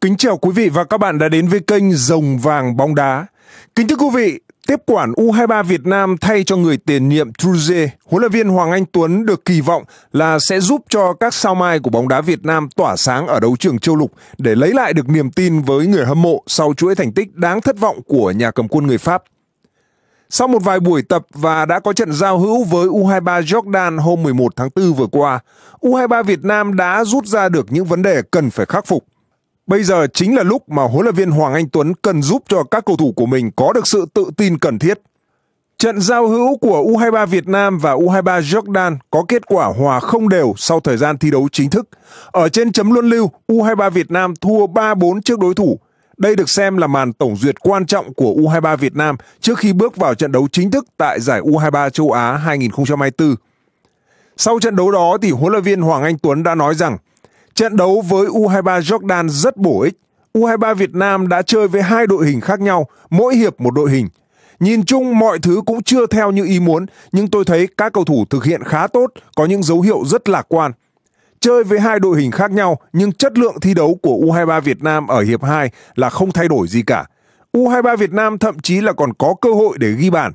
Kính chào quý vị và các bạn đã đến với kênh Rồng Vàng Bóng Đá. Kính thưa quý vị, tiếp quản U23 Việt Nam thay cho người tiền nhiệm Truze, huấn luyện viên Hoàng Anh Tuấn được kỳ vọng là sẽ giúp cho các sao mai của bóng đá Việt Nam tỏa sáng ở đấu trường châu lục để lấy lại được niềm tin với người hâm mộ sau chuỗi thành tích đáng thất vọng của nhà cầm quân người Pháp. Sau một vài buổi tập và đã có trận giao hữu với U23 Jordan hôm 11 tháng 4 vừa qua, U23 Việt Nam đã rút ra được những vấn đề cần phải khắc phục – Bây giờ chính là lúc mà huấn luyện viên Hoàng Anh Tuấn cần giúp cho các cầu thủ của mình có được sự tự tin cần thiết. Trận giao hữu của U23 Việt Nam và U23 Jordan có kết quả hòa không đều sau thời gian thi đấu chính thức. Ở trên chấm luân lưu, U23 Việt Nam thua 3-4 trước đối thủ. Đây được xem là màn tổng duyệt quan trọng của U23 Việt Nam trước khi bước vào trận đấu chính thức tại giải U23 châu Á 2024. Sau trận đấu đó thì huấn luyện viên Hoàng Anh Tuấn đã nói rằng Trận đấu với U23 Jordan rất bổ ích. U23 Việt Nam đã chơi với hai đội hình khác nhau, mỗi hiệp một đội hình. Nhìn chung mọi thứ cũng chưa theo như ý muốn, nhưng tôi thấy các cầu thủ thực hiện khá tốt, có những dấu hiệu rất lạc quan. Chơi với hai đội hình khác nhau, nhưng chất lượng thi đấu của U23 Việt Nam ở hiệp 2 là không thay đổi gì cả. U23 Việt Nam thậm chí là còn có cơ hội để ghi bàn.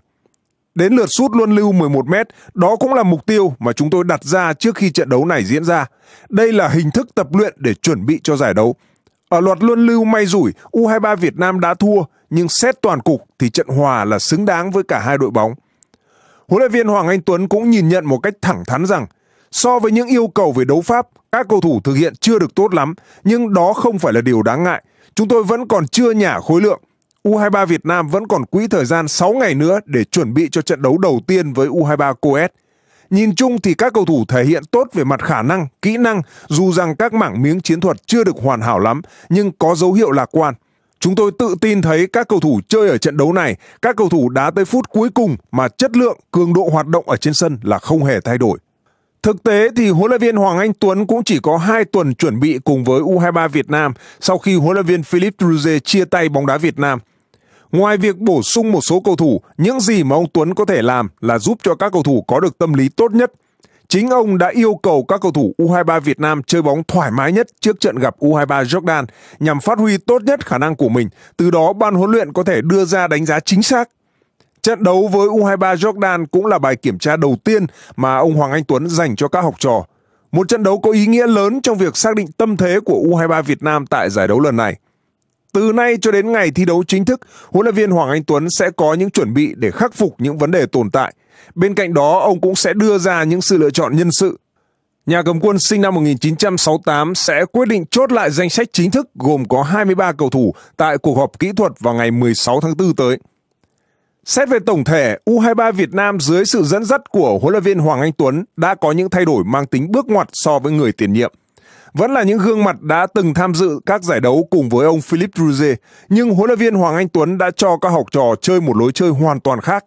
Đến lượt sút luân lưu 11 mét, đó cũng là mục tiêu mà chúng tôi đặt ra trước khi trận đấu này diễn ra. Đây là hình thức tập luyện để chuẩn bị cho giải đấu. Ở loạt luân lưu may rủi, U23 Việt Nam đã thua, nhưng xét toàn cục thì trận hòa là xứng đáng với cả hai đội bóng. Huấn luyện viên Hoàng Anh Tuấn cũng nhìn nhận một cách thẳng thắn rằng so với những yêu cầu về đấu pháp, các cầu thủ thực hiện chưa được tốt lắm, nhưng đó không phải là điều đáng ngại. Chúng tôi vẫn còn chưa nhả khối lượng U23 Việt Nam vẫn còn quỹ thời gian 6 ngày nữa để chuẩn bị cho trận đấu đầu tiên với U23 Coes. Nhìn chung thì các cầu thủ thể hiện tốt về mặt khả năng, kỹ năng, dù rằng các mảng miếng chiến thuật chưa được hoàn hảo lắm, nhưng có dấu hiệu lạc quan. Chúng tôi tự tin thấy các cầu thủ chơi ở trận đấu này, các cầu thủ đá tới phút cuối cùng mà chất lượng, cường độ hoạt động ở trên sân là không hề thay đổi. Thực tế thì huấn luyện viên Hoàng Anh Tuấn cũng chỉ có 2 tuần chuẩn bị cùng với U23 Việt Nam sau khi huấn luyện viên Philippe Druze chia tay bóng đá Việt Nam – Ngoài việc bổ sung một số cầu thủ, những gì mà ông Tuấn có thể làm là giúp cho các cầu thủ có được tâm lý tốt nhất. Chính ông đã yêu cầu các cầu thủ U23 Việt Nam chơi bóng thoải mái nhất trước trận gặp U23 Jordan nhằm phát huy tốt nhất khả năng của mình, từ đó ban huấn luyện có thể đưa ra đánh giá chính xác. Trận đấu với U23 Jordan cũng là bài kiểm tra đầu tiên mà ông Hoàng Anh Tuấn dành cho các học trò. Một trận đấu có ý nghĩa lớn trong việc xác định tâm thế của U23 Việt Nam tại giải đấu lần này. Từ nay cho đến ngày thi đấu chính thức, huấn luyện viên Hoàng Anh Tuấn sẽ có những chuẩn bị để khắc phục những vấn đề tồn tại. Bên cạnh đó, ông cũng sẽ đưa ra những sự lựa chọn nhân sự. Nhà cầm quân sinh năm 1968 sẽ quyết định chốt lại danh sách chính thức gồm có 23 cầu thủ tại cuộc họp kỹ thuật vào ngày 16 tháng 4 tới. Xét về tổng thể, U23 Việt Nam dưới sự dẫn dắt của huấn luyện viên Hoàng Anh Tuấn đã có những thay đổi mang tính bước ngoặt so với người tiền nhiệm vẫn là những gương mặt đã từng tham dự các giải đấu cùng với ông Philippe Druze, nhưng huấn luyện viên Hoàng Anh Tuấn đã cho các học trò chơi một lối chơi hoàn toàn khác.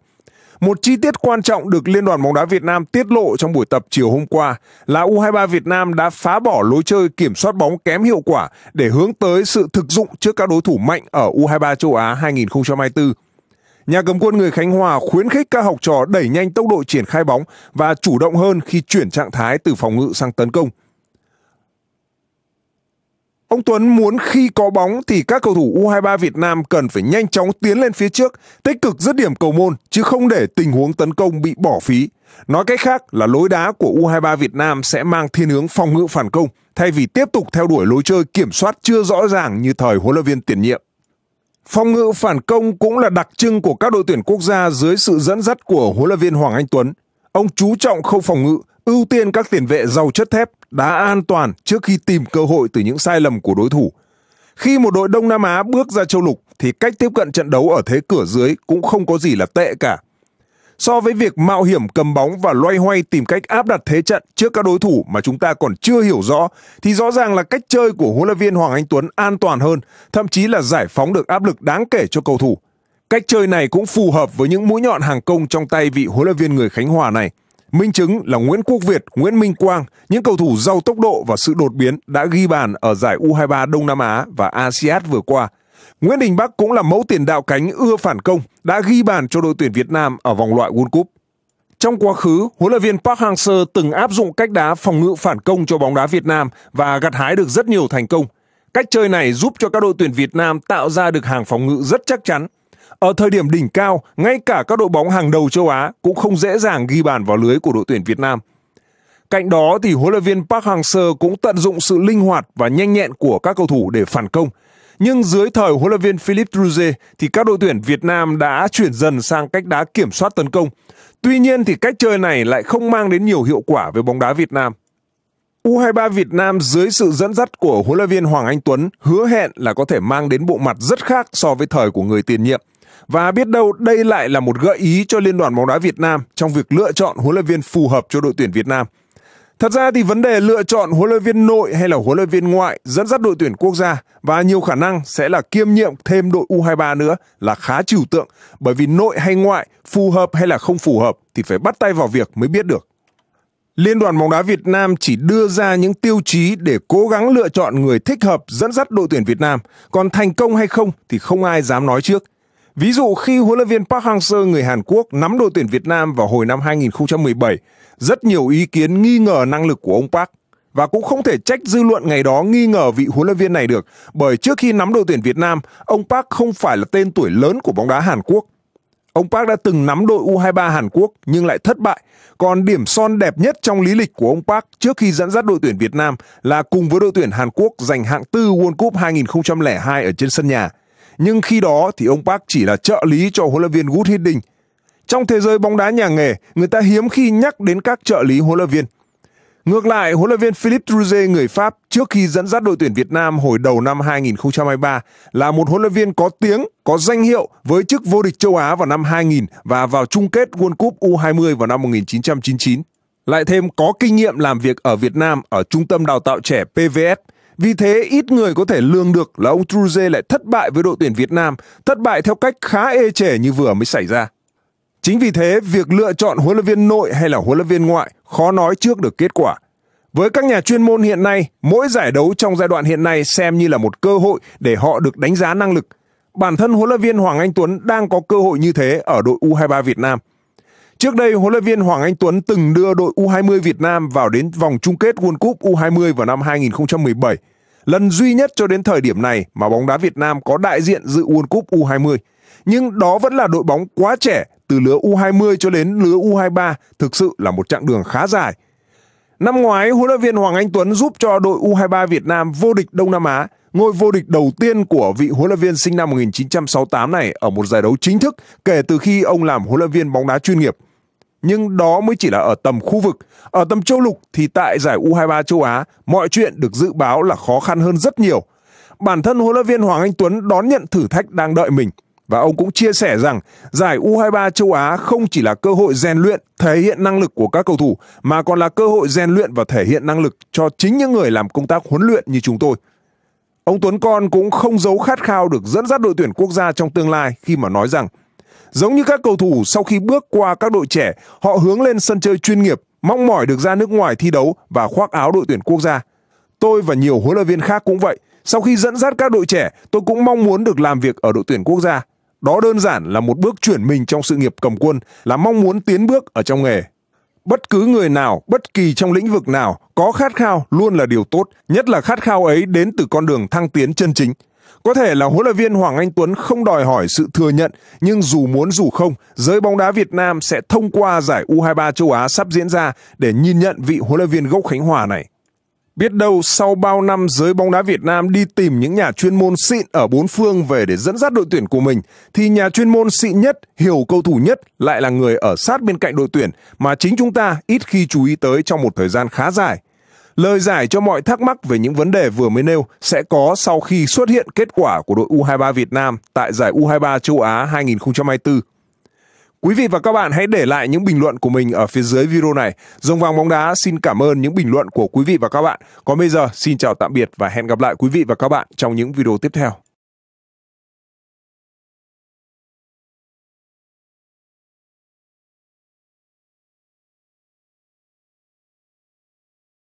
Một chi tiết quan trọng được Liên đoàn bóng đá Việt Nam tiết lộ trong buổi tập chiều hôm qua là U23 Việt Nam đã phá bỏ lối chơi kiểm soát bóng kém hiệu quả để hướng tới sự thực dụng trước các đối thủ mạnh ở U23 châu Á 2024. Nhà cầm quân người Khánh Hòa khuyến khích các học trò đẩy nhanh tốc độ triển khai bóng và chủ động hơn khi chuyển trạng thái từ phòng ngự sang tấn công. Ông Tuấn muốn khi có bóng thì các cầu thủ U23 Việt Nam cần phải nhanh chóng tiến lên phía trước, tích cực dứt điểm cầu môn chứ không để tình huống tấn công bị bỏ phí. Nói cách khác là lối đá của U23 Việt Nam sẽ mang thiên hướng phòng ngự phản công thay vì tiếp tục theo đuổi lối chơi kiểm soát chưa rõ ràng như thời huấn luyện viên tiền nhiệm. Phòng ngự phản công cũng là đặc trưng của các đội tuyển quốc gia dưới sự dẫn dắt của huấn luyện viên Hoàng Anh Tuấn. Ông chú trọng khâu phòng ngự, ưu tiên các tiền vệ giàu chất thép, đá an toàn trước khi tìm cơ hội từ những sai lầm của đối thủ. Khi một đội Đông Nam Á bước ra châu lục thì cách tiếp cận trận đấu ở thế cửa dưới cũng không có gì là tệ cả. So với việc mạo hiểm cầm bóng và loay hoay tìm cách áp đặt thế trận trước các đối thủ mà chúng ta còn chưa hiểu rõ thì rõ ràng là cách chơi của huấn luyện viên Hoàng Anh Tuấn an toàn hơn, thậm chí là giải phóng được áp lực đáng kể cho cầu thủ. Cách chơi này cũng phù hợp với những mũi nhọn hàng công trong tay vị huấn luyện viên người Khánh Hòa này. Minh chứng là Nguyễn Quốc Việt, Nguyễn Minh Quang, những cầu thủ giàu tốc độ và sự đột biến đã ghi bàn ở giải U23 Đông Nam Á và ASEAN vừa qua. Nguyễn Đình Bắc cũng là mẫu tiền đạo cánh ưa phản công, đã ghi bàn cho đội tuyển Việt Nam ở vòng loại World Cup. Trong quá khứ, huấn luyện viên Park Hang-seo từng áp dụng cách đá phòng ngự phản công cho bóng đá Việt Nam và gặt hái được rất nhiều thành công. Cách chơi này giúp cho các đội tuyển Việt Nam tạo ra được hàng phòng ngự rất chắc chắn ở thời điểm đỉnh cao, ngay cả các đội bóng hàng đầu châu Á cũng không dễ dàng ghi bàn vào lưới của đội tuyển Việt Nam. Cạnh đó thì huấn luyện viên Park Hang-seo cũng tận dụng sự linh hoạt và nhanh nhẹn của các cầu thủ để phản công. Nhưng dưới thời huấn luyện viên Philip Druze thì các đội tuyển Việt Nam đã chuyển dần sang cách đá kiểm soát tấn công. Tuy nhiên thì cách chơi này lại không mang đến nhiều hiệu quả với bóng đá Việt Nam. U23 Việt Nam dưới sự dẫn dắt của huấn luyện viên Hoàng Anh Tuấn hứa hẹn là có thể mang đến bộ mặt rất khác so với thời của người tiền nhiệm. Và biết đâu đây lại là một gợi ý cho Liên đoàn bóng đá Việt Nam trong việc lựa chọn huấn luyện viên phù hợp cho đội tuyển Việt Nam. Thật ra thì vấn đề lựa chọn huấn luyện viên nội hay là huấn luyện viên ngoại dẫn dắt đội tuyển quốc gia và nhiều khả năng sẽ là kiêm nhiệm thêm đội U23 nữa là khá trừu tượng bởi vì nội hay ngoại, phù hợp hay là không phù hợp thì phải bắt tay vào việc mới biết được. Liên đoàn bóng đá Việt Nam chỉ đưa ra những tiêu chí để cố gắng lựa chọn người thích hợp dẫn dắt đội tuyển Việt Nam, còn thành công hay không thì không ai dám nói trước. Ví dụ khi huấn luyện viên Park Hang-seo người Hàn Quốc nắm đội tuyển Việt Nam vào hồi năm 2017, rất nhiều ý kiến nghi ngờ năng lực của ông Park và cũng không thể trách dư luận ngày đó nghi ngờ vị huấn luyện viên này được, bởi trước khi nắm đội tuyển Việt Nam, ông Park không phải là tên tuổi lớn của bóng đá Hàn Quốc. Ông Park đã từng nắm đội U23 Hàn Quốc nhưng lại thất bại, còn điểm son đẹp nhất trong lý lịch của ông Park trước khi dẫn dắt đội tuyển Việt Nam là cùng với đội tuyển Hàn Quốc giành hạng tư World Cup 2002 ở trên sân nhà nhưng khi đó thì ông Park chỉ là trợ lý cho huấn luyện viên Good Hiddink. Trong thế giới bóng đá nhà nghề, người ta hiếm khi nhắc đến các trợ lý huấn luyện viên. Ngược lại, huấn luyện viên Philippe Trouze người Pháp trước khi dẫn dắt đội tuyển Việt Nam hồi đầu năm 2023 là một huấn luyện viên có tiếng, có danh hiệu với chức vô địch châu Á vào năm 2000 và vào chung kết World Cup U20 vào năm 1999. Lại thêm có kinh nghiệm làm việc ở Việt Nam ở trung tâm đào tạo trẻ PVS vì thế, ít người có thể lường được là ông Truze lại thất bại với đội tuyển Việt Nam, thất bại theo cách khá ê chề như vừa mới xảy ra. Chính vì thế, việc lựa chọn huấn luyện viên nội hay là huấn luyện viên ngoại khó nói trước được kết quả. Với các nhà chuyên môn hiện nay, mỗi giải đấu trong giai đoạn hiện nay xem như là một cơ hội để họ được đánh giá năng lực. Bản thân huấn luyện viên Hoàng Anh Tuấn đang có cơ hội như thế ở đội U23 Việt Nam – Trước đây, huấn luyện viên Hoàng Anh Tuấn từng đưa đội U20 Việt Nam vào đến vòng chung kết World Cup U20 vào năm 2017, lần duy nhất cho đến thời điểm này mà bóng đá Việt Nam có đại diện dự World Cup U20. Nhưng đó vẫn là đội bóng quá trẻ, từ lứa U20 cho đến lứa U23 thực sự là một chặng đường khá dài. Năm ngoái, huấn luyện viên Hoàng Anh Tuấn giúp cho đội U23 Việt Nam vô địch Đông Nam Á, ngôi vô địch đầu tiên của vị huấn luyện viên sinh năm 1968 này ở một giải đấu chính thức kể từ khi ông làm huấn luyện viên bóng đá chuyên nghiệp. Nhưng đó mới chỉ là ở tầm khu vực. Ở tầm châu lục thì tại giải U23 châu Á, mọi chuyện được dự báo là khó khăn hơn rất nhiều. Bản thân huấn luyện viên Hoàng Anh Tuấn đón nhận thử thách đang đợi mình và ông cũng chia sẻ rằng giải U23 châu Á không chỉ là cơ hội rèn luyện, thể hiện năng lực của các cầu thủ mà còn là cơ hội rèn luyện và thể hiện năng lực cho chính những người làm công tác huấn luyện như chúng tôi. Ông Tuấn Con cũng không giấu khát khao được dẫn dắt đội tuyển quốc gia trong tương lai khi mà nói rằng Giống như các cầu thủ sau khi bước qua các đội trẻ, họ hướng lên sân chơi chuyên nghiệp, mong mỏi được ra nước ngoài thi đấu và khoác áo đội tuyển quốc gia. Tôi và nhiều huấn luyện viên khác cũng vậy. Sau khi dẫn dắt các đội trẻ, tôi cũng mong muốn được làm việc ở đội tuyển quốc gia. Đó đơn giản là một bước chuyển mình trong sự nghiệp cầm quân, là mong muốn tiến bước ở trong nghề. Bất cứ người nào, bất kỳ trong lĩnh vực nào, có khát khao luôn là điều tốt, nhất là khát khao ấy đến từ con đường thăng tiến chân chính. Có thể là huấn luyện viên Hoàng Anh Tuấn không đòi hỏi sự thừa nhận, nhưng dù muốn dù không, giới bóng đá Việt Nam sẽ thông qua giải U23 châu Á sắp diễn ra để nhìn nhận vị huấn luyện viên gốc Khánh Hòa này. Biết đâu sau bao năm giới bóng đá Việt Nam đi tìm những nhà chuyên môn xịn ở bốn phương về để dẫn dắt đội tuyển của mình, thì nhà chuyên môn xịn nhất, hiểu cầu thủ nhất lại là người ở sát bên cạnh đội tuyển mà chính chúng ta ít khi chú ý tới trong một thời gian khá dài. Lời giải cho mọi thắc mắc về những vấn đề vừa mới nêu sẽ có sau khi xuất hiện kết quả của đội U23 Việt Nam tại giải U23 châu Á 2024. Quý vị và các bạn hãy để lại những bình luận của mình ở phía dưới video này. Dòng vàng bóng đá xin cảm ơn những bình luận của quý vị và các bạn. Còn bây giờ xin chào tạm biệt và hẹn gặp lại quý vị và các bạn trong những video tiếp theo.